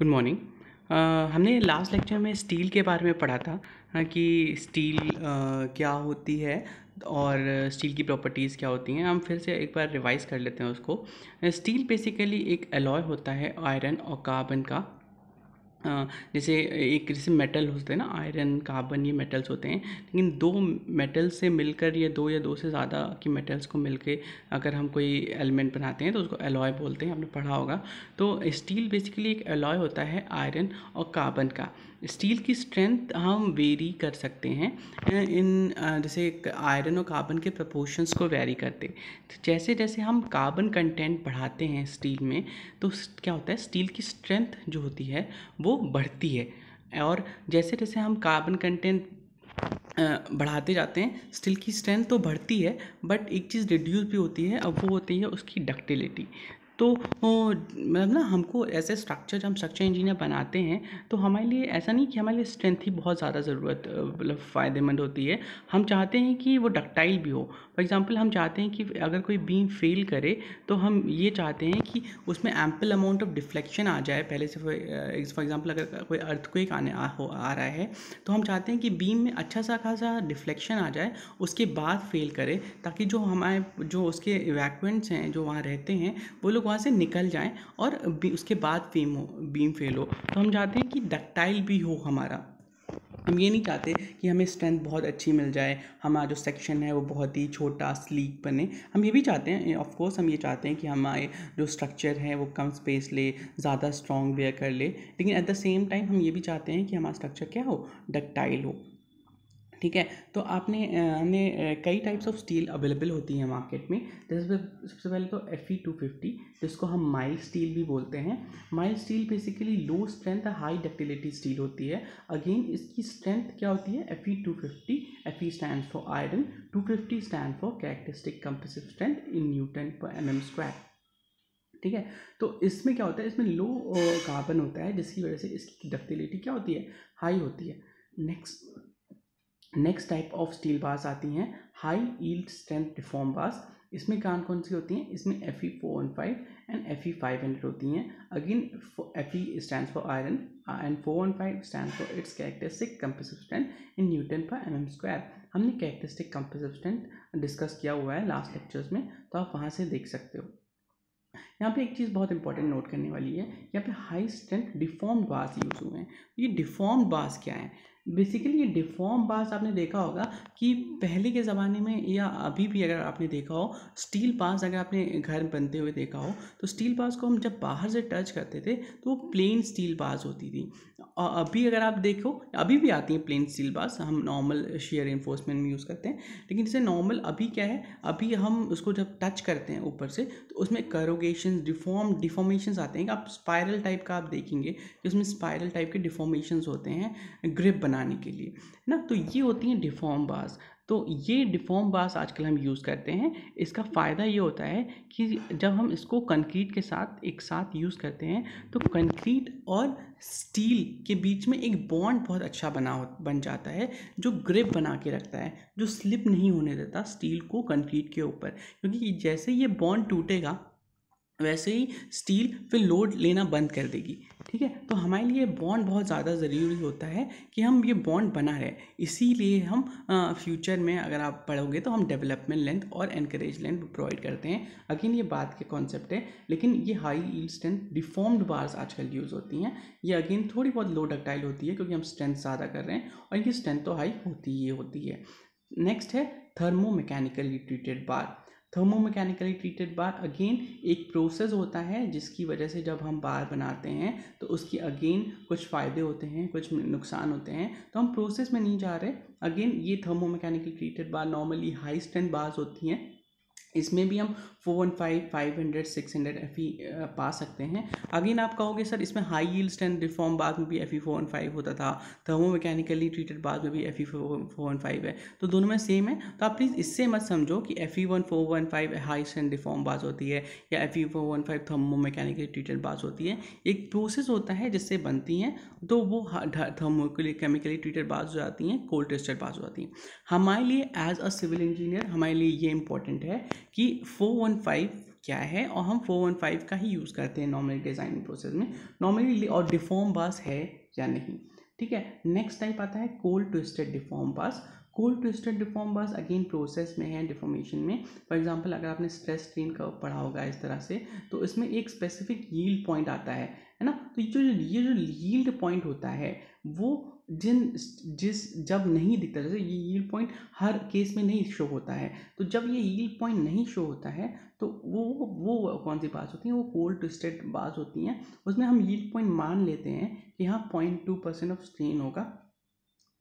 good morning uh, हमने last lecture में steel के बारे में पढ़ा था हाँ, कि स्टील uh, क्या होती है और स्टील की प्रॉपर्टीज़ क्या होती हैं हम फिर से एक बार रिवाइज़ कर लेते हैं उसको स्टील बेसिकली एक अलॉय होता है आयरन और कार्बन का जैसे एक जैसे मेटल होते हैं ना आयरन कार्बन ये मेटल्स होते हैं लेकिन दो मेटल्स से मिलकर या दो या दो से ज़्यादा की मेटल्स को मिलके अगर हम कोई एलिमेंट बनाते हैं तो उसको एलॉय बोलते हैं आपने पढ़ा होगा तो स्टील बेसिकली एक एलॉय होता है आयरन और कार्बन का स्टील की स्ट्रेंथ हम वेरी कर सकते हैं इन जैसे आयरन और कार्बन के प्रपोर्शंस को वेरी करते तो जैसे जैसे हम कार्बन कंटेंट बढ़ाते हैं स्टील में तो क्या होता है स्टील की स्ट्रेंथ जो होती है वो बढ़ती है और जैसे जैसे हम कार्बन कंटेंट बढ़ाते जाते हैं स्टील की स्ट्रेंथ तो बढ़ती है बट एक चीज़ रिड्यूस भी होती है अब वो होती है उसकी डक्टिलिटी तो मतलब ना हमको ऐसे स्ट्रक्चर जब हम स्ट्रक्चर इंजीनियर बनाते हैं तो हमारे लिए ऐसा नहीं कि हमारे लिए स्ट्रेंथ ही बहुत ज़्यादा ज़रूरत मतलब फ़ायदेमंद होती है हम चाहते हैं कि वो डक्टाइल भी हो फॉर एग्ज़ाम्पल हम चाहते हैं कि अगर कोई बीम फेल करे तो हम ये चाहते हैं कि उसमें एम्पल अमाउंट ऑफ डिफ्लेक्शन आ जाए पहले से फॉर एग्ज़ाम्पल अगर कोई अर्थ को आने आ, हो, आ रहा है तो हम चाहते हैं कि बीम में अच्छा सा खासा डिफ्लेक्शन आ जाए उसके बाद फेल करे ताकि जो हमारे जो उसके इवैक्यूएंट्स हैं जो वहाँ रहते हैं वो लोग वहाँ से निकल जाएँ और उसके बाद फेम हो बीम फेल हो तो हम चाहते हैं कि डक्टाइल भी हो हमारा हम ये नहीं चाहते कि हमें स्ट्रेंथ बहुत अच्छी मिल जाए हमारा जो सेक्शन है वो बहुत ही छोटा स्लीक बने हम ये भी चाहते हैं ऑफ कोर्स हम ये चाहते हैं कि हमारे जो स्ट्रक्चर है वो कम स्पेस ले ज़्यादा स्ट्रॉन्ग वेयर कर ले लेकिन एट द सेम टाइम हम ये भी चाहते हैं कि हमारा स्ट्रक्चर क्या हो डक्टाइल हो ठीक है तो आपने ने कई टाइप्स ऑफ स्टील अवेलेबल होती है मार्केट में जैसे सबसे पहले तो एफ ई टू फिफ्टी जिसको हम माइल स्टील भी बोलते हैं mild steel basically low strength high ductility steel होती है अगेन इसकी स्ट्रेंथ क्या होती है F E two fifty F E stand for iron two fifty stand for characteristic compressive strength in newton per M M square ठीक है तो इसमें क्या होता है इसमें लो कार्बन होता है जिसकी वजह से इसकी डक्टिलिटी क्या होती है हाई होती है next next type of steel bars आती हैं high yield strength deformed bars इसमें कौन कौन सी होती हैं इसमें F E four one five and F E five hundred होती हैं again F E stand for iron and four and five stand for its characteristic compressive strength in newton per M M square हमने characteristic compressive strength discuss किया हुआ है last lectures में तो आप वहाँ से देख सकते हो यहाँ पे एक चीज़ बहुत इंपॉर्टेंट नोट करने वाली है यहाँ पे high strength deformed bars use हुए हैं ये डिफॉर्म बास क्या है बेसिकली ये डिफॉर्म बास आपने देखा होगा कि पहले के ज़माने में या अभी भी अगर आपने देखा हो स्टील बास अगर आपने घर बनते हुए देखा हो तो स्टील बास को हम जब बाहर से टच करते थे तो वो प्लेन स्टील बास होती थी और अभी अगर आप देखो अभी भी आती हैं प्लेन स्टील बास हम नॉर्मल शेयर इन्फोर्समेंट में यूज़ करते हैं लेकिन जैसे नॉर्मल अभी क्या है अभी हम उसको जब टच करते हैं ऊपर से तो उसमें करोगेशन डिफॉर्म डिफॉर्मेशन आते हैं आप स्पायरल टाइप का आप देखेंगे कि उसमें स्पायरल टाइप के डिफॉर्मेशन होते हैं ग्रिप बनाने के लिए है ना तो ये होती हैं डिफॉर्म बास तो ये डिफॉर्म बास आजकल हम यूज़ करते हैं इसका फ़ायदा ये होता है कि जब हम इसको कंक्रीट के साथ एक साथ यूज़ करते हैं तो कंक्रीट और स्टील के बीच में एक बॉन्ड बहुत अच्छा बना बन जाता है जो ग्रिप बना के रखता है जो स्लिप नहीं होने देता स्टील को कंक्रीट के ऊपर क्योंकि जैसे ये बॉन्ड टूटेगा वैसे ही स्टील फिर लोड लेना बंद कर देगी ठीक है तो हमारे लिए बॉन्ड बहुत ज़्यादा ज़रूरी होता है कि हम ये बॉन्ड बना रहे इसीलिए हम आ, फ्यूचर में अगर आप पढ़ोगे तो हम डेवलपमेंट लेंथ और एनकरेज लेंथ प्रोवाइड करते हैं अगेन ये बात के कॉन्सेप्ट है लेकिन ये high yield strength deformed bars आजकल यूज़ होती हैं ये अगेन थोड़ी बहुत लो डक्टाइल होती है क्योंकि हम स्ट्रेंथ ज़्यादा कर रहे हैं और इनकी स्ट्रेंथ तो हाई होती ही होती है नेक्स्ट है thermo mechanically treated bar thermomechanically treated bar again एक प्रोसेस होता है जिसकी वजह से जब हम बार बनाते हैं तो उसकी अगेन कुछ फ़ायदे होते हैं कुछ नुकसान होते हैं तो हम प्रोसेस में नहीं जा रहे अगेन ये thermomechanically treated bar normally high strength bars होती हैं इसमें भी हम four one five five hundred six hundred F E पा सकते हैं अगेन आप कहोगे सर इसमें हाई हील स्टैंड रिफॉर्म बाद में भी F E four one five होता था थर्मो मैकेनिकली ट्रीटेड बाद में भी F E four one five है तो दोनों में सेम है तो आप प्लीज़ इससे मत समझो कि F E one four one five high strength deformed bars होती है या F E four one five thermo mechanically treated bars होती है एक प्रोसेस होता है जिससे बनती हैं तो वो थर्मो केमिकली ट्रीटेड बाज हो जाती हैं कोल्ड टेस्टेड बाज हो जाती हैं हमारे लिए एज अ सिविल इंजीनियर हमारे लिए ये इंपॉर्टेंट है कि 415 क्या है और हम 415 का ही यूज़ करते हैं नॉर्मली डिज़ाइनिंग प्रोसेस में नॉर्मली और डिफॉर्म बास है या नहीं ठीक है नेक्स्ट टाइप आता है cold twisted deformed bars cold twisted deformed bars again process में है डिफॉर्मेशन में फॉर एग्जाम्पल अगर आपने स्ट्रेस स्ट्रेन का पढ़ा होगा इस तरह से तो इसमें एक स्पेसिफिक यील्ड पॉइंट आता है है ना तो ये जो ये जो यील्ड पॉइंट होता है वो जिन जिस जब नहीं दिखता जैसे ये यील्ड पॉइंट हर केस में नहीं शो होता है तो जब ये यील्ड पॉइंट नहीं शो होता है तो वो वो कौन सी बाज होती हैं वो कोल्ड ट्विस्टेड बाज होती हैं उसमें हम यील्ड पॉइंट मान लेते हैं कि हाँ point two percent of strain होगा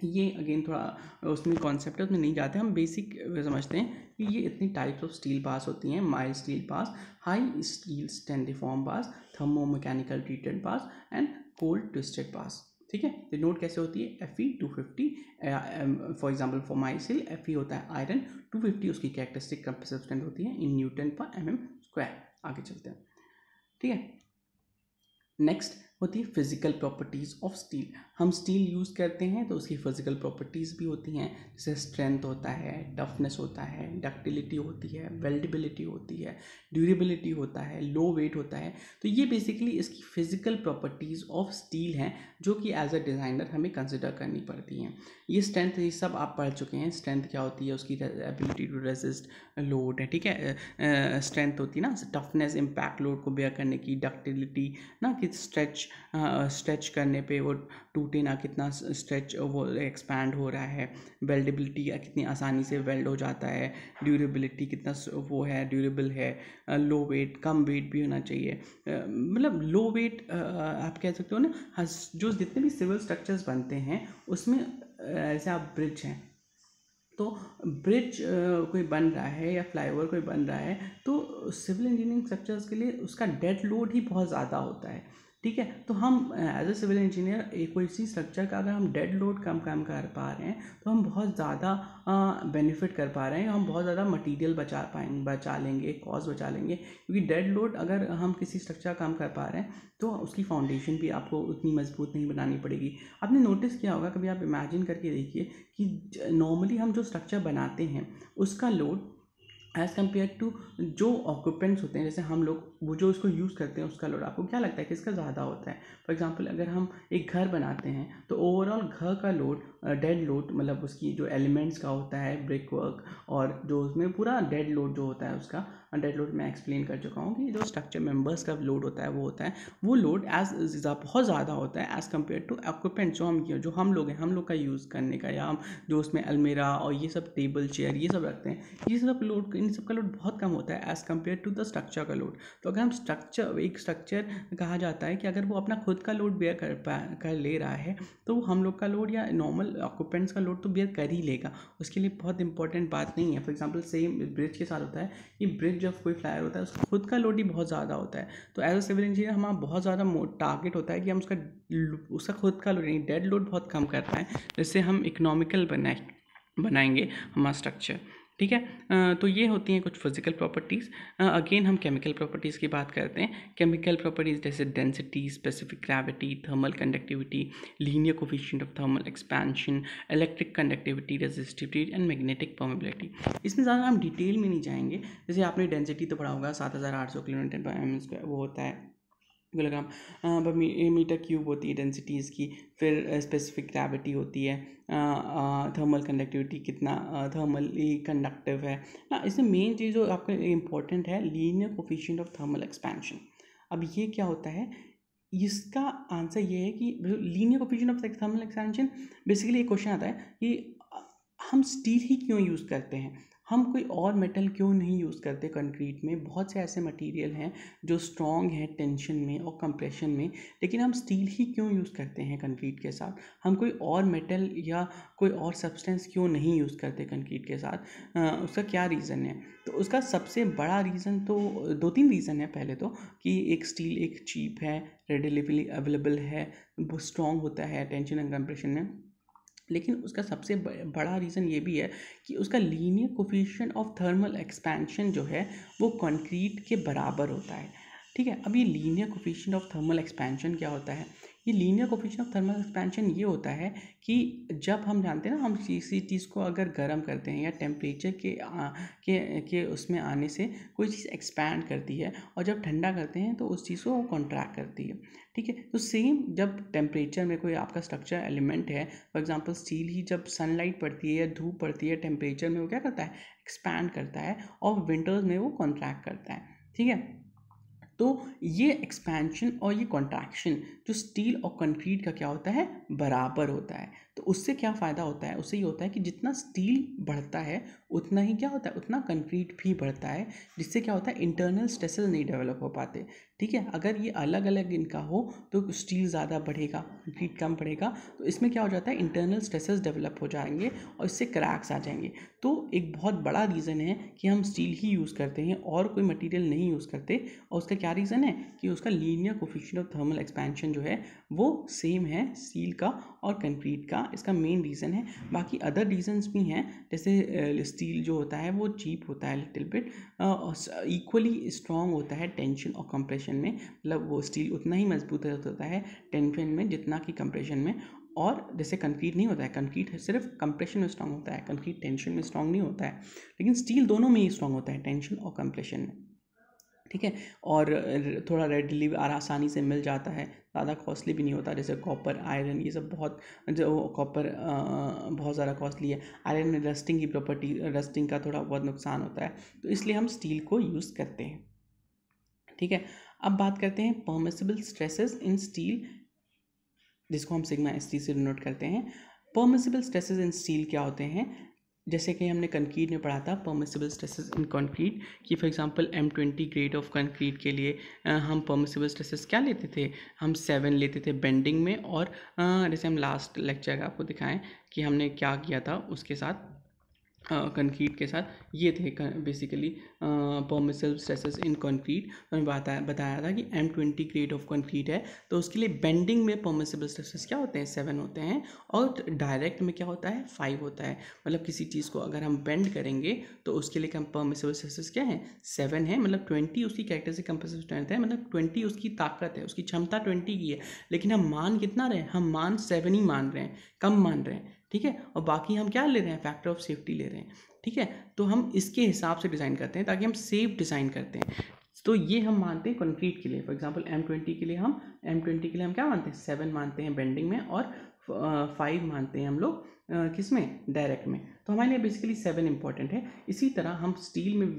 ये अगेन थोड़ा उसमें कॉन्सेप्ट है उसमें नहीं जाते हम बेसिक समझते हैं कि ये इतनी टाइप्स ऑफ स्टील बास होती हैं mild steel bars high steel strength deformed bars thermo mechanical treated bars and cold twisted bars ठीक है तो नोट कैसे होती है F E two fifty for example for mild steel F E होता है आयरन टू फिफ्टी उसकी कैरेक्टरिस्टिक सब्सटेंस होती है in newton per M M square आगे चलते हैं ठीक है नेक्स्ट होती है फिजिकल प्रॉपर्टीज़ ऑफ स्टील हम स्टील यूज़ करते हैं तो उसकी फिजिकल प्रॉपर्टीज़ भी होती हैं जैसे स्ट्रेंथ होता है टफनेस होता है डक्टिलिटी होती है वेल्डेबिलिटी होती है ड्यूरेबिलिटी होता है लो वेट होता है तो ये बेसिकली इसकी फिजिकल प्रॉपर्टीज़ ऑफ स्टील हैं जो कि एज अ डिज़ाइनर हमें कंसिडर करनी पड़ती हैं ये स्ट्रेंथ ये सब आप पढ़ चुके हैं स्ट्रेंथ क्या होती है उसकी एबिलिटी टू रेजिस्ट लोड है ठीक है स्ट्रेंथ होती है ना टफनेस इम्पैक्ट लोड को बेयर करने की डक्टिलिटी ना कि स्ट्रेच स्ट्रेच करने पे वो टूटे ना कितना स्ट्रेच वो एक्सपैंड हो रहा है वेल्डेबिलिटी कितनी आसानी से वेल्ड हो जाता है ड्यूरेबिलिटी कितना वो है ड्यूरेबल है लो वेट कम वेट भी होना चाहिए मतलब लो वेट आप कह सकते हो ना जो जितने भी सिविल स्ट्रक्चर्स बनते हैं उसमें ऐसे आप ब्रिज हैं तो ब्रिज कोई बन रहा है या फ्लाईओवर कोई बन रहा है तो सिविल इंजीनियरिंग स्ट्रक्चर्स के लिए उसका डेड लोड ही बहुत ज़्यादा होता है ठीक है तो हम एज ए सिविल इंजीनियर कोई सी स्ट्रक्चर का अगर हम डेड लोड कम कम कर पा रहे हैं तो हम बहुत ज़्यादा बेनिफिट कर पा रहे हैं हम बहुत ज़्यादा मटेरियल बचा पाएंगे बचा लेंगे कॉस्ट बचा लेंगे क्योंकि डेड लोड अगर हम किसी स्ट्रक्चर कम काम कर पा रहे हैं तो उसकी फाउंडेशन भी आपको उतनी मजबूत नहीं बनानी पड़ेगी आपने नोटिस किया होगा कभी आप इमेजिन करके देखिए कि नॉर्मली हम जो स्ट्रक्चर बनाते हैं उसका लोड एज़ कम्पेयर टू जो ऑक्यूपेंट्स होते हैं जैसे हम लोग वो जो उसको यूज़ करते हैं उसका लोड आपको क्या लगता है किसका ज़्यादा होता है फॉर एग्जांपल अगर हम एक घर बनाते हैं तो ओवरऑल घर का लोड डेड लोड मतलब उसकी जो एलिमेंट्स का होता है ब्रिक वर्क और जो उसमें पूरा डेड लोड जो होता है उसका डेड लोड मैं एक्सप्लेन कर चुका हूँ कि जो स्ट्रक्चर मेंबर्स का लोड होता है वो होता है वो लोड एज बहुत ज़्यादा होता है एज़ कम्पेयर टू एक्विपमेंट जो हम जो हम लोग हैं हम लोग का यूज़ करने का या हम जो उसमें अलमेरा और ये सब टेबल चेयर ये सब रखते हैं ये सब लोड इन सब का लोड बहुत कम होता है as compare to the structure का लोड तो अगर हम स्ट्रक्चर एक स्ट्रक्चर कहा जाता है कि अगर वो अपना खुद का लोड बेयर कर पा कर ले रहा है तो वो हम लोग का लोड या नॉर्मल ऑक्यूपेंट्स का लोड तो बेयर कर ही लेगा उसके लिए बहुत इंपॉर्टेंट बात नहीं है फॉर एग्जाम्पल सेम ब्रिज के साथ होता है कि ब्रिज जब कोई फ्लायर होता है उसका खुद का लोड ही बहुत ज़्यादा होता है तो एज अ सिविल इंजीनियर हमारा बहुत ज़्यादा टारगेट होता है कि हम उसका उसका खुद का लोड यानी डेड लोड बहुत कम करता है जिससे हम इकोनॉमिकल बनाए बनाएंगे हमारा स्ट्रक्चर ठीक है तो ये होती हैं कुछ फिजिकल प्रॉपर्टीज़ अगेन हम केमिकल प्रॉपर्टीज़ की बात करते हैं केमिकल प्रॉपर्टीज़ जैसे density specific gravity thermal conductivity linear coefficient of thermal expansion electric conductivity resistivity and magnetic permeability इसमें ज़्यादा हम डिटेल में नहीं जाएंगे जैसे आपने डेंसिटी तो पढ़ा होगा सात हज़ार आठ सौ किलोमीटर पर एम स्क्वायर वो होता है ग्लूकाम मीटर क्यूब होती है डेंसिटीज़ की फिर स्पेसिफिक ग्रेविटी होती है थर्मल कंडक्टिविटी कितना थर्मली कंडक्टिव है ना इसमें मेन चीज़ जो आपका इम्पोर्टेंट है linear coefficient of thermal expansion अब ये क्या होता है इसका आंसर ये है कि linear coefficient of thermal expansion basically एक क्वेश्चन आता है कि हम स्टील ही क्यों यूज़ करते हैं हम कोई और मेटल क्यों नहीं यूज़ करते कंक्रीट में बहुत से ऐसे मटेरियल हैं जो स्ट्रॉन्ग हैं टेंशन में और कंप्रेशन में लेकिन हम स्टील ही क्यों यूज़ करते हैं कंक्रीट के साथ हम कोई और मेटल या कोई और सब्सटेंस क्यों नहीं यूज़ करते कंक्रीट के साथ आ, उसका क्या रीज़न है तो उसका सबसे बड़ा रीज़न तो दो तीन रीज़न है पहले तो कि एक स्टील एक चीप है रेडिलेबली अवेलेबल है स्ट्रॉन्ग होता है टेंशन एंड कंप्रेशन में लेकिन उसका सबसे बड़ा रीज़न ये भी है कि उसका linear coefficient of thermal expansion जो है वो कंक्रीट के बराबर होता है ठीक है अब ये linear coefficient of thermal expansion क्या होता है ये linear coefficient of thermal expansion ये होता है कि जब हम जानते हैं ना हम किसी चीज़ को अगर गर्म करते हैं या टेम्परेचर के के के उसमें आने से कोई चीज़ एक्सपैंड करती है और जब ठंडा करते हैं तो उस चीज़ को वो कॉन्ट्रैक्ट करती है ठीक है तो सेम जब टेम्परेचर में कोई आपका स्ट्रक्चर एलिमेंट है फॉर एग्जांपल स्टील ही जब सनलाइट पड़ती है या धूप पड़ती है टेम्परेचर में वो क्या करता है एक्सपैंड करता है और विंटर्स में वो कॉन्ट्रैक्ट करता है ठीक है तो ये एक्सपेंशन और ये कॉन्ट्रैक्शन जो स्टील और कंक्रीट का क्या होता है बराबर होता है तो उससे क्या फ़ायदा होता है उससे ये होता है कि जितना स्टील बढ़ता है उतना ही क्या होता है उतना कंक्रीट भी बढ़ता है जिससे क्या होता है इंटरनल स्ट्रेसल नहीं डेवलप हो पाते ठीक है अगर ये अलग अलग इनका हो तो स्टील ज़्यादा बढ़ेगा कंक्रीट कम बढ़ेगा तो इसमें क्या हो जाता है इंटरनल स्ट्रेसेस डेवलप हो जाएंगे और इससे क्रैक्स आ जाएंगे तो एक बहुत बड़ा रीज़न है कि हम स्टील ही यूज़ करते हैं और कोई मटेरियल नहीं यूज़ करते और उसका क्या रीज़न है कि उसका linear coefficient of thermal expansion जो है वो सेम है स्टील का और कंक्रीट का इसका मेन रीज़न है बाकी अदर रीजन्स भी हैं जैसे स्टील जो होता है वो चीप होता है लिटिल बिट इक्वली स्ट्रॉन्ग होता है टेंशन और कंप्रेशन कंप्रेशन में मतलब वो स्टील उतना ही मजबूत होता है टेंशन में जितना कि कंप्रेशन में और जैसे कंक्रीट नहीं होता है कंक्रीट सिर्फ कंप्रेशन में स्ट्रांग होता है कंक्रीट टेंशन में स्ट्रांग नहीं होता है लेकिन स्टील दोनों में ही स्ट्रांग होता है टेंशन और कंप्रेशन में ठीक है और थोड़ा रेडली आसानी से मिल जाता है ज़्यादा कॉस्टली भी नहीं होता जैसे कॉपर आयरन ये सब बहुत जो कॉपर बहुत ज़्यादा कॉस्टली है आयरन में रस्टिंग की प्रॉपर्टी रस्टिंग का थोड़ा बहुत नुकसान होता है तो इसलिए हम स्टील को यूज़ करते हैं ठीक है अब बात करते हैं परमिसिबल स्ट्रेसेस इन स्टील जिसको हम सिग्मा एस टी से डिनोट करते हैं परमिसिबल स्ट्रेसेस इन स्टील क्या होते हैं जैसे कि हमने कंक्रीट में पढ़ा था परमिसिबल स्ट्रेसेस इन कंक्रीट कि for example M twenty grade of concrete के लिए हम परमिसिबल स्ट्रेसेस क्या लेते थे हम सेवन लेते थे बेंडिंग में और जैसे हम लास्ट लेक्चर आपको दिखाएं कि हमने क्या किया था उसके साथ कंक्रीट के साथ ये थे basically permissible stresses in concrete बताया बताया था कि M twenty grade of concrete है तो उसके लिए बेंडिंग में पर्मिसेबल स्ट्रेसेस क्या होते हैं सेवन होते हैं और डायरेक्ट में क्या होता है फाइव होता है मतलब किसी चीज़ को अगर हम बेंड करेंगे तो उसके लिए पर्मिसेबल स्ट्रेसेस क्या है मतलब सेवन है मतलब ट्वेंटी उसकी कैरेक्टर से कंपेसिव स्ट्रेंथ है मतलब ट्वेंटी उसकी ताकत है उसकी क्षमता ट्वेंटी की है लेकिन हम मान कितना रहे हम मान सेवन ही मान रहे हैं कम मान रहे हैं ठीक है और बाकी हम क्या ले रहे हैं फैक्टर ऑफ सेफ्टी ले रहे हैं ठीक है तो हम इसके हिसाब से डिज़ाइन करते हैं ताकि हम सेफ डिज़ाइन करते हैं तो ये हम मानते हैं कंक्रीट के लिए फॉर एग्जांपल एम ट्वेंटी के लिए हम एम ट्वेंटी के लिए हम क्या मानते हैं सेवन मानते हैं बेंडिंग में और फाइव मानते हैं हम लोग किस में डायरेक्ट में तो हमारे लिए बेसिकली सेवन इंपॉर्टेंट है इसी तरह हम स्टील में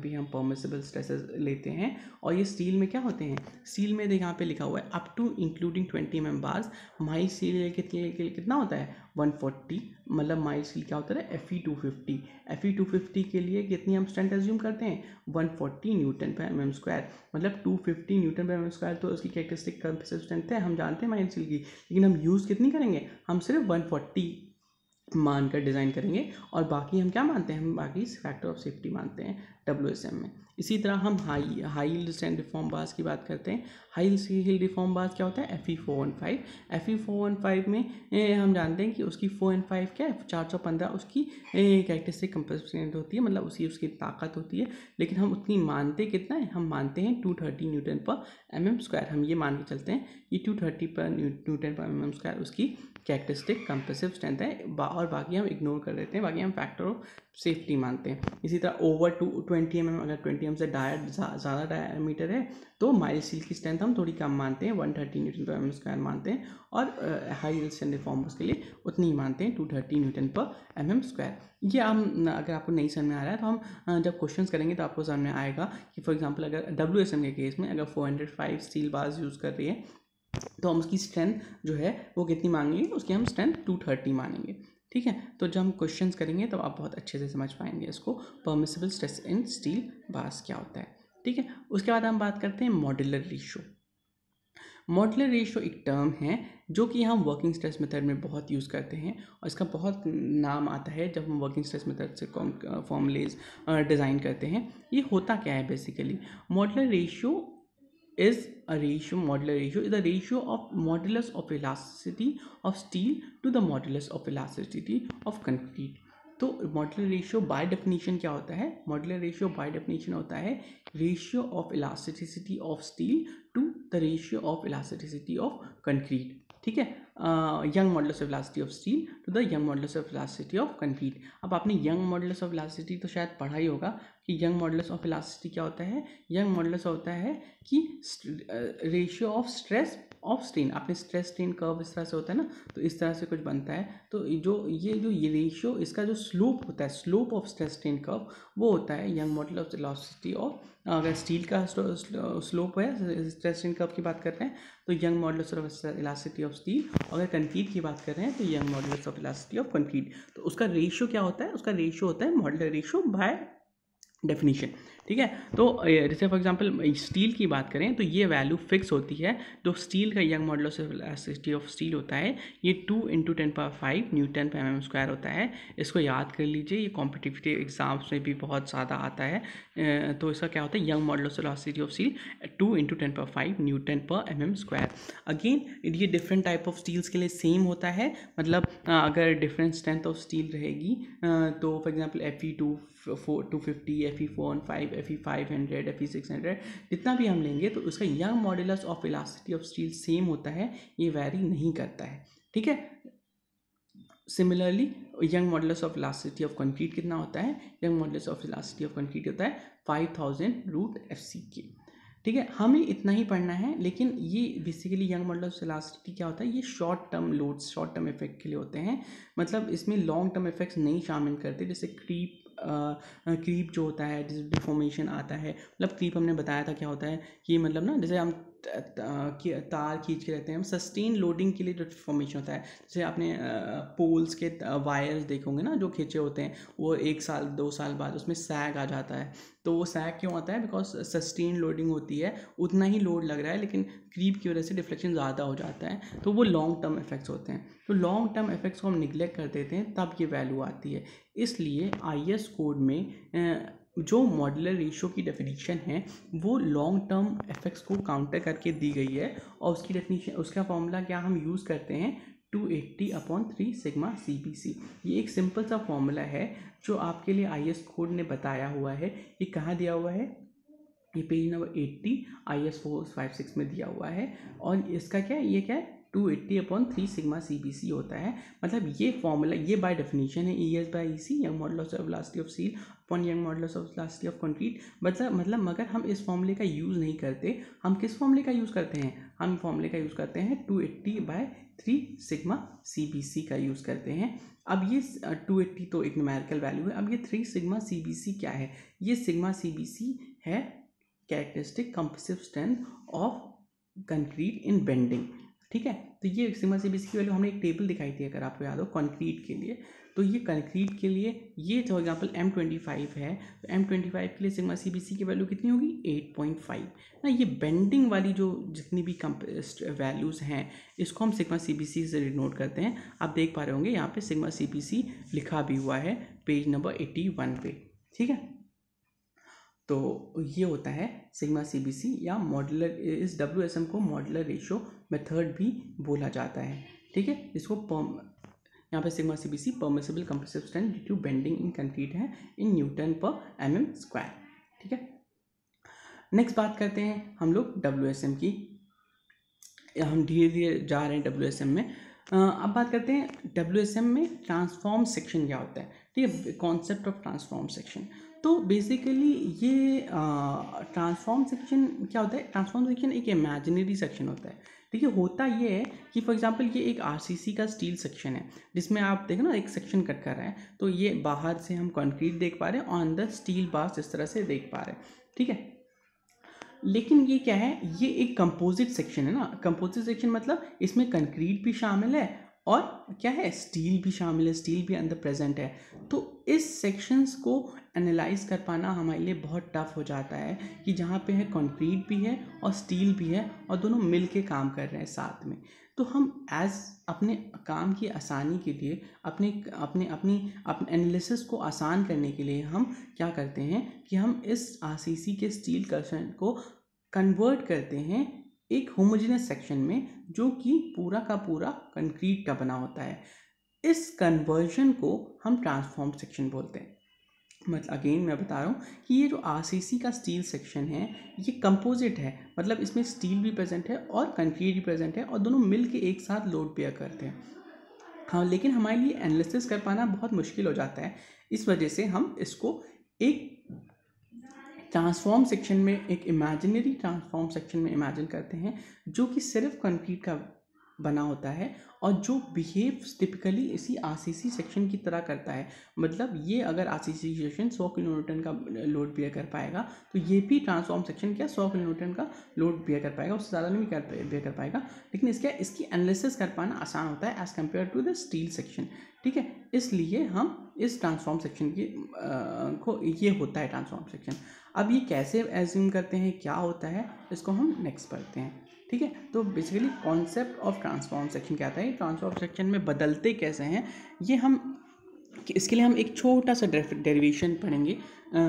भी, हम परमिसेबल स्ट्रेसेस लेते हैं और ये स्टील में क्या होते हैं स्टील में देख यहाँ पे लिखा हुआ है up to including twenty M M bars माई स्टील कितना होता है वन फोर्टी मतलब माइल स्टील क्या होता है F E two fifty F E two fifty के लिए कितनी हम स्ट्रेंथ एज्यूम करते हैं one forty newton per M M square मतलब two fifty newton per M M square तो उसकी कैरेक्टरिस्टिक स्ट्रेंथ है हम जानते हैं माइल स्टील की लेकिन हम यूज़ कितनी करेंगे हम सिर्फ वन फोर्टी मानकर डिज़ाइन करेंगे और बाकी हम क्या मानते हैं हम बाकी फैक्टर ऑफ सेफ्टी मानते हैं डब्ल्यू में इसी तरह हम high high yields and deformed bars की बात करते हैं हाई हिल रिफॉर्म बास क्या होता है F E four one five F E four one five में ए, हम जानते हैं कि उसकी फोर एन फाइव क्या है चार सौ पंद्रह उसकी कैरेक्टरिस्टिक कंपेसेंट होती है मतलब उसी उसकी ताकत होती है लेकिन हम उतनी मानते कितना है हम मानते हैं two thirty newton per M M square हम ये मान के चलते हैं कि two thirty per newton per M M square उसकी कैरेक्टरिस्टिक कंप्रेसिव स्ट्रेंथ है और बाकी हम इग्नोर कर देते हैं बाकी हम फैक्टर ऑफ सेफ्टी मानते हैं इसी तरह ओवर टू ट्वेंटी एम अगर ट्वेंटी एम mm से डायर ज़्यादा डायमीटर है तो माइल स्टील की स्ट्रेंथ हम थोड़ी कम मानते हैं one thirty newton per M square मानते हैं और हाई रिल्स एंड रिफॉर्मर्स के लिए उतनी ही मानते हैं two thirty newton per M M square ये हम अगर आपको नहीं समझ में आ रहा है तो हम जब क्वेश्चन करेंगे तो आपको समझ में आएगा कि फॉर एग्जाम्पल अगर डब्ल्यू एस एम के केस में अगर four hundred five steel bars use कर रही है तो हम उसकी स्ट्रेंथ जो है वो कितनी मांगेंगे उसकी हम स्ट्रेंथ टू थर्टी मानेंगे ठीक है तो जब हम क्वेश्चन करेंगे तो आप बहुत अच्छे से समझ पाएंगे इसको परमिसेबल स्ट्रेस इन स्टील बास क्या होता है ठीक है उसके बाद हम बात करते हैं मॉड्यूलर रेशो मॉडलर रेशो एक टर्म है जो कि हम वर्किंग स्ट्रेस मेथड में बहुत यूज़ करते हैं और इसका बहुत नाम आता है जब हम वर्किंग स्ट्रेस मेथड से फॉर्मलेज डिज़ाइन करते हैं ये होता क्या है basically modular ratio is a ratio modular ratio is the ratio of modulus of elasticity of steel to the modulus of elasticity of concrete तो मॉडलर रेशियो बाय डेफिनेशन क्या होता है मॉडलर रेशियो बाय डेफिनेशन होता है ratio of elasticity of steel to the ratio of elasticity of concrete ठीक है Young modulus of elasticity of steel to the Young modulus of elasticity of concrete अब आपने young modulus of elasticity तो शायद पढ़ा ही होगा कि यंग मॉडल्स ऑफ इलास्टिसिटी क्या होता है यंग मॉडल्स होता है कि ratio of stress of strain आपने स्ट्रेस स्ट्रेन कर्व इस तरह से होता है ना तो इस तरह से कुछ बनता है तो जो ये जो ये रेशियो इसका जो स्लोप होता है slope of stress strain curve वो होता है Young modulus of elasticity of अगर स्टील का स्लोप है स्ट्रेस इनकम की बात कर रहे हैं तो Young modulus of elasticity of steel अगर कंक्रीट की बात कर रहे हैं तो Young modulus of elasticity of concrete तो उसका रेशियो क्या होता है उसका रेशियो होता है मॉडल रेशियो बाय डेफिनेशन ठीक है तो जैसे फॉर एग्जांपल स्टील की बात करें तो ये वैल्यू फिक्स होती है जो तो स्टील का यंग मॉडल एसिस्टी ऑफ स्टील होता है ये two into ten power five newton per M square होता है इसको याद कर लीजिए ये कॉम्पिटिटिव एग्जाम्स में भी बहुत ज़्यादा आता है तो इसका क्या होता है Young modulus velocity of steel two into ten power five newton per M M square again ये डिफरेंट टाइप ऑफ स्टील्स के लिए सेम होता है मतलब अगर डिफरेंट स्ट्रेंथ ऑफ स्टील रहेगी तो for example F E two four two fifty F E four one five five F E five hundred F E six hundred जितना भी हम लेंगे तो उसका Young modulus of elasticity of steel same होता है ये वेरी नहीं करता है ठीक है similarly Young modulus of elasticity of concrete कितना होता है Young modulus of elasticity of concrete होता है five thousand root F C के ठीक है हमें इतना ही पढ़ना है लेकिन ये basically Young modulus of elasticity क्या होता है ये short term loads short term effect के लिए होते हैं मतलब इसमें लॉन्ग टर्म इफेक्ट्स नहीं शामिल करते जैसे क्रीप क्रीप जो होता है जिस डिफॉर्मेशन फॉर्मेशन आता है मतलब क्रीप हमने बताया था क्या होता है कि मतलब ना जैसे हम तार खींच के रहते हैं सस्टेन लोडिंग के लिए जो फॉर्मेशन होता है जैसे आपने पोल्स के वायर्स देखोगे ना जो खींचे होते हैं वो एक साल दो साल बाद उसमें सैग आ जाता है तो वो सैग क्यों आता है बिकॉज सस्टेन लोडिंग होती है उतना ही लोड लग रहा है लेकिन क्रीप की वजह से डिफ्लेक्शन ज़्यादा हो जाता है तो वो लॉन्ग टर्म इफेक्ट्स होते हैं तो लॉन्ग टर्म इफेक्ट्स को हम निगलेक्ट कर देते हैं तब ये वैल्यू आती है इसलिए आई कोड में जो मॉडलर रेशियो की डेफिनेशन है वो लॉन्ग टर्म इफ़ेक्ट्स को काउंटर करके दी गई है और उसकी डेफिनेशन उसका फॉर्मूला क्या हम यूज़ करते हैं two eighty upon three sigma C B C ये एक सिंपल सा फॉर्मूला है जो आपके लिए आई एस कोड ने बताया हुआ है ये कहाँ दिया हुआ है ये page number eighty I S four five six में दिया हुआ है और इसका क्या ये क्या है two eighty upon three sigma C B C होता है मतलब ये फॉर्मूला ये बाय डेफिनेशन है E S by E C Young modulus of elasticity of steel upon Young modulus of velocity of concrete मतलब मतलब मगर हम इस फॉर्मूले का यूज़ नहीं करते हम किस फॉर्मूले का यूज़ करते हैं हम फॉर्मूले का यूज़ करते हैं two eighty by three sigma C B C का यूज़ करते हैं अब ये टू एट्टी तो एक न्यूमेरिकल वैल्यू है अब ये three sigma C B C क्या है ये सिग्मा सी बी सी है characteristic compressive strength of concrete in bending ठीक है तो ये सिमर से बेसिक वैल्यू हमने एक टेबल दिखाई थी अगर आपको याद हो कंक्रीट के लिए तो ये कंक्रीट के लिए ये for example M twenty five है तो एम ट्वेंटी फाइव के लिए सिग्मा सी बी सी की वैल्यू कितनी होगी एट पॉइंट फाइव ना ये बेंडिंग वाली जो जितनी भी वैल्यूज़ हैं इसको हम सिग्मा सी बी सी से डिनोट करते हैं आप देख पा रहे होंगे यहाँ पे सिग्मा सी बी सी लिखा भी हुआ है पेज नंबर एट्टी वन पे ठीक है तो ये होता है सिग्मा सी बी सी या मॉडलर इस डब्ल्यू एस एम को मॉडलर रेशियो मेथड भी बोला जाता है ठीक है इसको पम यहाँ पे sigma C B C permissible compressive strength due to bending in concrete है in newton per M M square ठीक है नेक्स्ट बात करते हैं हम लोग डब्ल्यू एस एम की हम धीरे धीरे जा रहे हैं डब्ल्यू एस एम में अब बात करते हैं डब्ल्यू एस एम में ट्रांसफॉर्म सेक्शन क्या होता है ठीक है कॉन्सेप्ट ऑफ ट्रांसफॉर्म सेक्शन तो बेसिकली ये ट्रांसफॉर्म सेक्शन क्या होता है ट्रांसफॉर्म सेक्शन एक इमेजिनरी सेक्शन होता है देखिए होता ये है कि फॉर एग्जांपल ये एक आरसीसी का स्टील सेक्शन है जिसमें आप देखो ना एक सेक्शन कट कर रहा है तो ये बाहर से हम कंक्रीट देख पा रहे हैं और अंदर स्टील बास इस तरह से देख पा रहे हैं ठीक है लेकिन ये क्या है ये एक कंपोजिट सेक्शन है ना कंपोजिट सेक्शन मतलब इसमें कंक्रीट भी शामिल है और क्या है स्टील भी शामिल है स्टील भी अंदर प्रेजेंट है तो इस सेक्शंस को एनालाइज कर पाना हमारे लिए बहुत टफ हो जाता है कि जहाँ पे है कंक्रीट भी है और स्टील भी है और दोनों मिल के काम कर रहे हैं साथ में तो हम एज अपने काम की आसानी के लिए अपने अपने अपनी अपने एनालिसिस को आसान करने के लिए हम क्या करते हैं कि हम इस आर के स्टील कर्षण को कन्वर्ट करते हैं एक होमोजेनस सेक्शन में जो कि पूरा का पूरा कंक्रीट का बना होता है इस कन्वर्जन को हम ट्रांसफॉर्म सेक्शन बोलते हैं मतलब अगेन मैं बता रहा हूँ कि ये जो आर का स्टील सेक्शन है ये कंपोजिट है मतलब इसमें स्टील भी प्रेजेंट है और कंक्रीट भी प्रेजेंट है और दोनों मिल के एक साथ लोड पेयर करते हैं हाँ लेकिन हमारे लिए एनालिसिस कर पाना बहुत मुश्किल हो जाता है इस वजह से हम इसको एक ट्रांसफॉर्म सेक्शन में एक इमेजिनरी ट्रांसफॉर्म सेक्शन में इमेजिन करते हैं जो कि सिर्फ कंक्रीट का बना होता है और जो बिहेव टिपिकली इसी आसीसी सेक्शन की तरह करता है मतलब ये अगर आसीसी सेक्शन 100 किलो न्यूटन का लोड बियर कर पाएगा तो ये भी ट्रांसफॉर्म सेक्शन क्या 100 किलो न्यूटन का लोड बियर कर पाएगा उससे ज़्यादा नहीं कर बियर कर पाएगा लेकिन इसके इसकी एनालिसिस कर पाना आसान होता है as compare to the steel section ठीक है इसलिए हम इस ट्रांसफॉर्म सेक्शन की आ, को ये होता है ट्रांसफॉर्म सेक्शन अब ये कैसे एज्यूम करते हैं क्या होता है इसको हम नेक्स्ट पढ़ते हैं ठीक है तो basically concept of transform section क्या आता है ट्रांसफॉर्म सेक्शन में बदलते कैसे हैं ये हम इसके लिए हम एक छोटा सा डेरिवेशन पढ़ेंगे आ,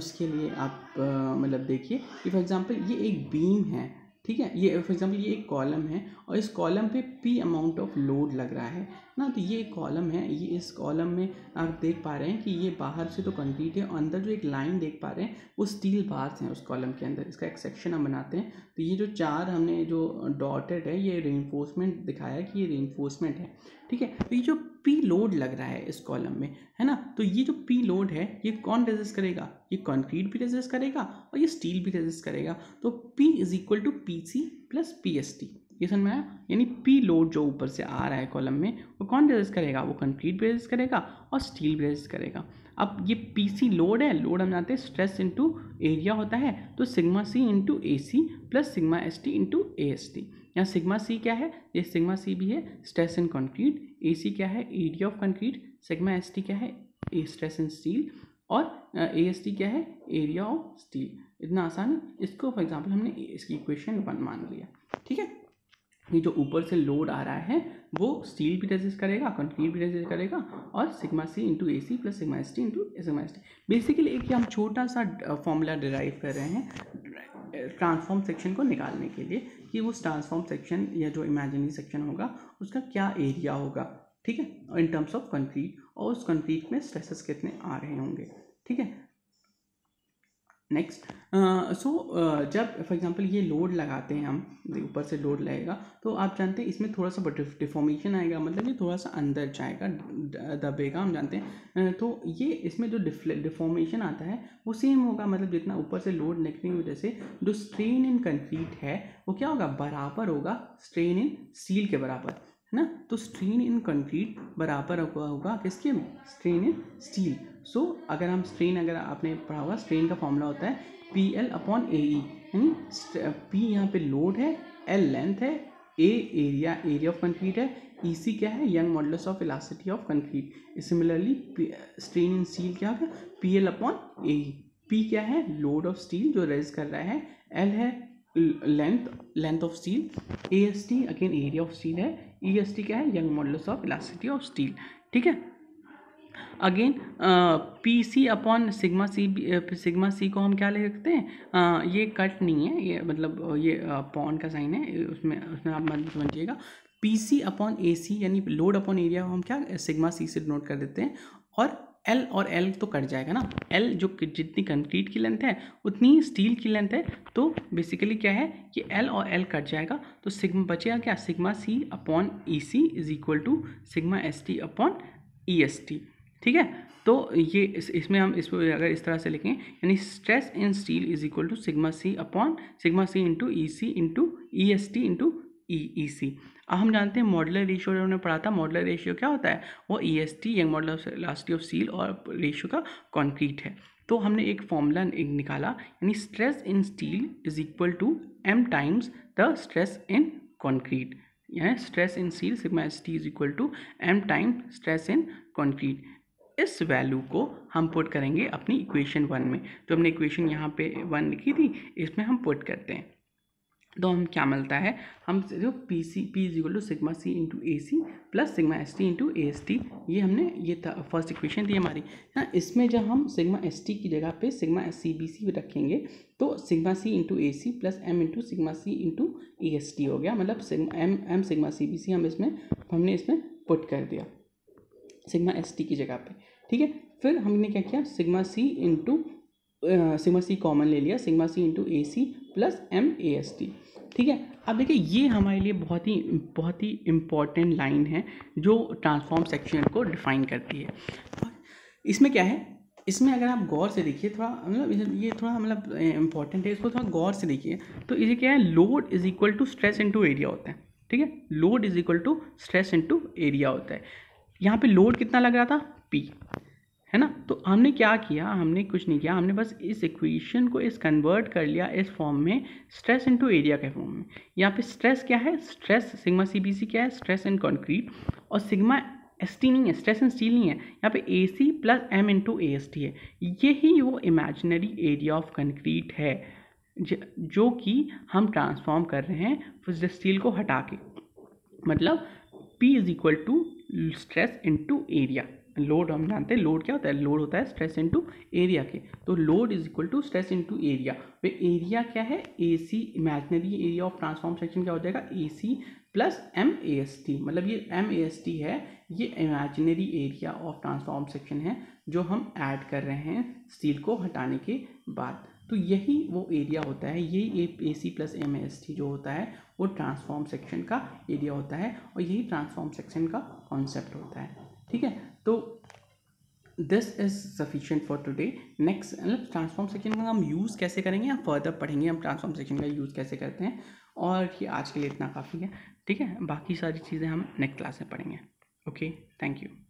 उसके लिए आप मतलब देखिए फॉर एग्जांपल ये एक बीम है ठीक है ये फॉर एग्जांपल ये एक कॉलम है और इस कॉलम पे पी अमाउंट ऑफ लोड लग रहा है ना तो ये एक कॉलम है ये इस कॉलम में आप देख पा रहे हैं कि ये बाहर से तो कंक्रीट है और अंदर जो एक लाइन देख पा रहे हैं वो स्टील बार्स हैं उस कॉलम के अंदर इसका एक सेक्शन हम बनाते हैं तो ये जो चार हमने जो डॉटेड है ये रेनफोर्समेंट दिखाया कि ये रेनफोर्समेंट है ठीक है तो ये जो पी लोड लग रहा है इस कॉलम में है ना तो ये जो पी लोड है ये कौन रेजिस्ट करेगा ये कंक्रीट भी रेजिस्ट करेगा और ये स्टील भी रेजिस्ट करेगा तो P is equal to P C plus P S T ये समझ में आया यानी पी लोड जो ऊपर से आ रहा है कॉलम में वो कौन रेजिस्ट करेगा वो कंक्रीट भी रेजिस्ट करेगा और स्टील भी रेजिस्ट करेगा अब ये पी सी लोड है लोड हम जानते हैं स्ट्रेस इंटू एरिया होता है तो sigma C into A C plus sigma S T into A S T यहाँ सिग्मा सी क्या है ये सिग्मा सी भी है stress in concrete A C क्या है area of concrete sigma S T क्या है ए स्ट्रेस इन स्टील और ए एस टी क्या है एरिया ऑफ स्टील इतना आसान है इसको फॉर एग्जाम्पल हमने इसकी इक्वेशन वन मान लिया ठीक है ये जो ऊपर से लोड आ रहा है वो स्टील भी रेजिस्ट करेगा कंक्रीट भी रेजिस्ट करेगा और sigma C into A C plus sigma S T into sigma S T basically एक हम छोटा सा फॉर्मूला डिराइव कर रहे हैं ट्रांसफॉर्म सेक्शन को निकालने के लिए कि उस ट्रांसफॉर्म सेक्शन या जो इमेजिनरी सेक्शन होगा उसका क्या एरिया होगा ठीक है इन टर्म्स ऑफ कंक्रीट और उस कंक्रीट में स्ट्रेसेस कितने आ रहे होंगे ठीक है नेक्स्ट सो uh, uh, जब फॉर एग्जांपल ये लोड लगाते हैं हम ऊपर से लोड लगेगा तो आप जानते हैं इसमें थोड़ा सा डिफॉर्मेशन आएगा मतलब ये थोड़ा सा अंदर जाएगा दबेगा हम जानते हैं uh, तो ये इसमें जो डिफॉर्मेशन आता है वो सेम होगा मतलब जितना ऊपर से लोड निकलने की वजह से जो स्ट्रेन इन कंक्रीट है वो क्या होगा बराबर होगा स्ट्रेन इन स्टील के बराबर है ना तो स्ट्रेन इन कंक्रीट बराबर होगा होगा किसके स्ट्रेन इन स्टील सो अगर हम स्ट्रेन अगर आपने पढ़ा होगा स्ट्रेन का फॉर्मूला होता है P L upon A E यानी पी यहाँ पे लोड है एल लेंथ है A area area of concrete है ई e सी क्या है Young modulus of elasticity of concrete similarly strain in steel क्या होगा P L upon A E P क्या है लोड ऑफ स्टील जो रेज कर रहा है एल है length length of steel A S T again area of steel है ई एस टी क्या है Young modulus of elasticity of steel ठीक है again P C upon sigma C sigma C को हम क्या ले सकते हैं uh, ये कट नहीं है ये मतलब ये पॉन uh, का साइन है उसमें उसमें आप मत समझिएगा पी सी अपॉन ए सी यानी लोड अपॉन एरिया को हम क्या सिग्मा सी से नोट कर देते हैं और एल और एल तो कट जाएगा ना एल जो जितनी कंक्रीट की लेंथ है उतनी ही स्टील की लेंथ है तो बेसिकली क्या है कि एल और एल कट जाएगा तो सिग्मा बचेगा क्या sigma C upon E C is equal to sigma S T upon E S T ठीक है तो ये इस, इसमें हम इसको अगर इस तरह से लिखें यानी stress in steel is equal to sigma C upon sigma C into E C into E S T into E E C अब हम जानते हैं मॉडलर रेशियो जो हमने पढ़ा था मॉडलर रेशियो क्या होता है वो E S T Young modulus of elasticity of steel और रेशियो का कॉन्क्रीट है तो हमने एक फॉर्मूला निकाला यानी stress in steel is equal to M times the stress in concrete यानी stress in steel sigma S T is equal to M time stress in concrete इस वैल्यू को हम पुट करेंगे अपनी इक्वेशन वन में तो हमने इक्वेशन यहाँ पे वन लिखी थी इसमें हम पुट करते हैं तो हम क्या मिलता है हम जो P C P is equal to sigma C into A C plus sigma S T into A S T ये हमने ये था फर्स्ट इक्वेशन थी हमारी ना हाँ, इसमें जब हम सिगमा एस टी की जगह पे sigma S C B C रखेंगे तो sigma C into A C plus M into sigma C into A S T हो गया मतलब M M sigma C B C हम इसमें हमने इसमें पुट कर दिया सिगमा एस टी की जगह पे ठीक है फिर हमने क्या किया sigma C into sigma C common ले लिया sigma C into A C plus M A S T ठीक है अब देखिए ये हमारे लिए बहुत ही बहुत ही इम्पॉर्टेंट लाइन है जो ट्रांसफॉर्म सेक्शन को डिफाइन करती है इसमें क्या है इसमें अगर आप गौर से देखिए थोड़ा मतलब ये थोड़ा मतलब इंपॉर्टेंट है इसको थोड़ा गौर से देखिए तो ये क्या है load is equal to stress into area होता है ठीक है load is equal to stress into area होता है यहाँ पे लोड कितना लग रहा था पी है ना तो हमने क्या किया हमने कुछ नहीं किया हमने बस इस इक्वेशन को इस कन्वर्ट कर लिया इस फॉर्म में स्ट्रेस इनटू एरिया के फॉर्म में यहाँ पे स्ट्रेस क्या है स्ट्रेस सिग्मा सीबीसी क्या है स्ट्रेस इन कंक्रीट और सिग्मा एस टी नहीं है स्ट्रेस एंड स्टील नहीं है यहाँ पे A C plus M into A S T है यही वो इमेजिनरी एरिया ऑफ कंक्रीट है जो कि हम ट्रांसफॉर्म कर रहे हैं फिजिकल स्टील को हटा के मतलब P is equal to stress into area load हम जानते हैं लोड क्या होता है लोड होता है स्ट्रेस इनटू एरिया के तो load is equal to stress into area वे एरिया क्या है A C imaginary area of transform section क्या हो जाएगा A C plus M A S T मतलब ये एम ए एस टी है ये imaginary area of transform section है जो हम ऐड कर रहे हैं स्टील को हटाने के बाद तो यही वो एरिया होता है यही A C plus M S T जो होता है वो ट्रांसफॉर्म सेक्शन का एरिया होता है और यही ट्रांसफॉर्म सेक्शन का कॉन्सेप्ट होता है ठीक है तो this is sufficient for today next मतलब ट्रांसफॉर्म सेक्शन का हम यूज़ कैसे करेंगे या फर्दर पढ़ेंगे हम ट्रांसफॉर्म सेक्शन का यूज़ कैसे करते हैं और ये आज के लिए इतना काफ़ी है ठीक है बाकी सारी चीज़ें हम नेक्स्ट क्लास में पढ़ेंगे ओके थैंक यू